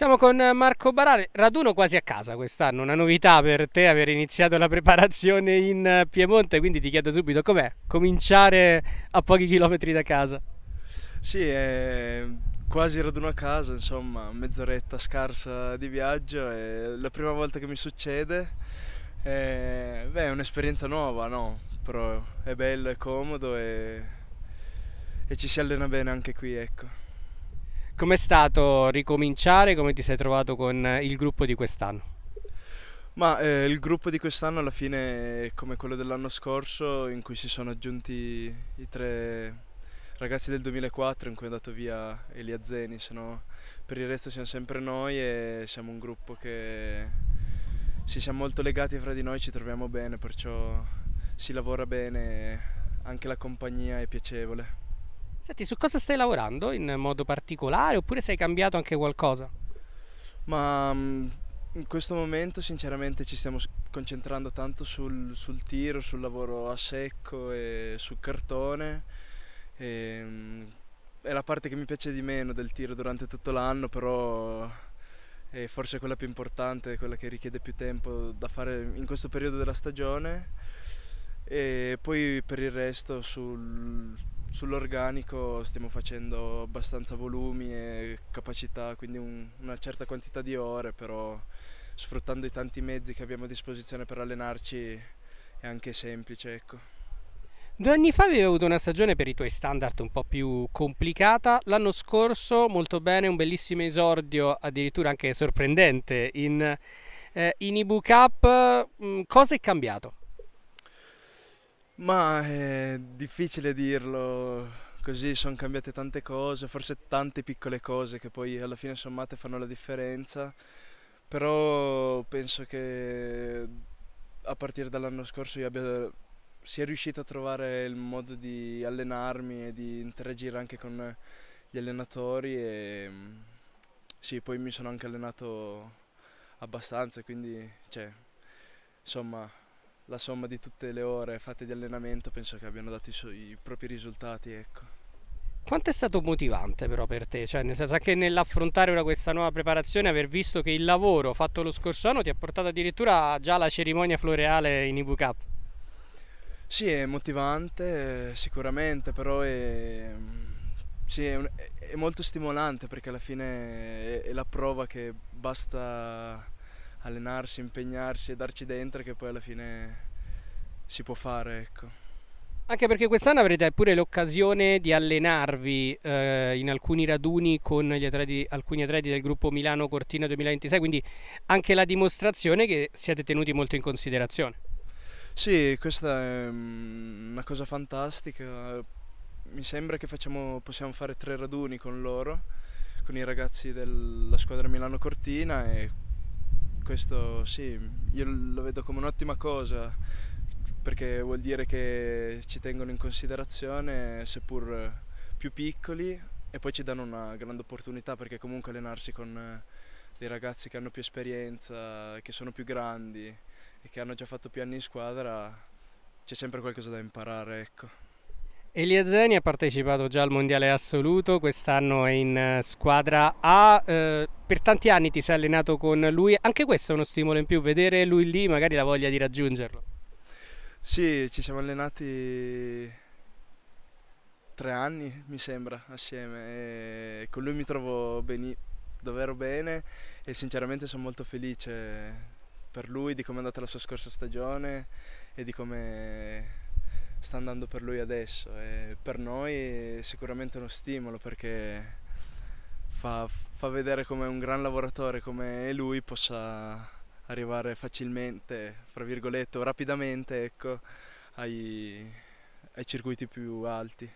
Siamo con Marco Barare, raduno quasi a casa quest'anno, una novità per te aver iniziato la preparazione in Piemonte, quindi ti chiedo subito com'è cominciare a pochi chilometri da casa? Sì, è quasi raduno a casa, insomma, mezz'oretta scarsa di viaggio, è la prima volta che mi succede, è, eh, beh, è un'esperienza nuova, no? Però è bello, è comodo e, e ci si allena bene anche qui, ecco. Com'è stato ricominciare? Come ti sei trovato con il gruppo di quest'anno? Ma eh, il gruppo di quest'anno alla fine è come quello dell'anno scorso in cui si sono aggiunti i tre ragazzi del 2004 in cui è andato via Elia Zeni, se no per il resto siamo sempre noi e siamo un gruppo che si siamo molto legati fra di noi, ci troviamo bene, perciò si lavora bene, anche la compagnia è piacevole. Senti, su cosa stai lavorando in modo particolare oppure sei cambiato anche qualcosa? Ma mm, in questo momento sinceramente ci stiamo concentrando tanto sul, sul tiro, sul lavoro a secco e sul cartone. E, ehm, è la parte che mi piace di meno del tiro durante tutto l'anno, però è forse quella più importante, quella che richiede più tempo da fare in questo periodo della stagione. E poi per il resto sul, Sull'organico stiamo facendo abbastanza volumi e capacità, quindi un, una certa quantità di ore, però sfruttando i tanti mezzi che abbiamo a disposizione per allenarci è anche semplice. Ecco. Due anni fa avevi avuto una stagione per i tuoi standard un po' più complicata, l'anno scorso molto bene, un bellissimo esordio, addirittura anche sorprendente in, eh, in IBU Cup. Mm, cosa è cambiato? Ma è difficile dirlo così, sono cambiate tante cose, forse tante piccole cose che poi alla fine sommate fanno la differenza, però penso che a partire dall'anno scorso io abbia, sia riuscito a trovare il modo di allenarmi e di interagire anche con gli allenatori e sì, poi mi sono anche allenato abbastanza, quindi cioè, insomma la somma di tutte le ore fatte di allenamento penso che abbiano dato i, su- i propri risultati. Ecco. Quanto è stato motivante però per te? Cioè, nel senso che nell'affrontare ora questa nuova preparazione, aver visto che il lavoro fatto lo scorso anno ti ha portato addirittura già alla cerimonia floreale in Ibu Cup? Sì, è motivante sicuramente, però è, sì, è, un, è molto stimolante perché alla fine è, è la prova che basta allenarsi, impegnarsi e darci dentro che poi alla fine si può fare. Ecco. Anche perché quest'anno avrete pure l'occasione di allenarvi eh, in alcuni raduni con atleti, alcuni atleti del gruppo Milano Cortina 2026, quindi anche la dimostrazione che siete tenuti molto in considerazione. Sì, questa è mm, una cosa fantastica. Mi sembra che facciamo, possiamo fare tre raduni con loro, con i ragazzi della squadra Milano Cortina e questo sì, io lo vedo come un'ottima cosa perché vuol dire che ci tengono in considerazione seppur più piccoli e poi ci danno una grande opportunità perché comunque allenarsi con eh, dei ragazzi che hanno più esperienza, che sono più grandi e che hanno già fatto più anni in squadra c'è sempre qualcosa da imparare, ecco. Elia Zeni ha partecipato già al mondiale assoluto, quest'anno è in eh, squadra A, eh, per tanti anni ti sei allenato con lui, anche questo è uno stimolo in più, vedere lui lì magari la voglia di raggiungerlo. Sì, ci siamo allenati tre anni mi sembra assieme e con lui mi trovo beni, davvero bene e sinceramente sono molto felice per lui di come è andata la sua scorsa stagione e di come sta andando per lui adesso e per noi è sicuramente uno stimolo perché fa, fa vedere come un gran lavoratore come lui possa arrivare facilmente, fra virgolette, rapidamente ecco, ai, ai circuiti più alti.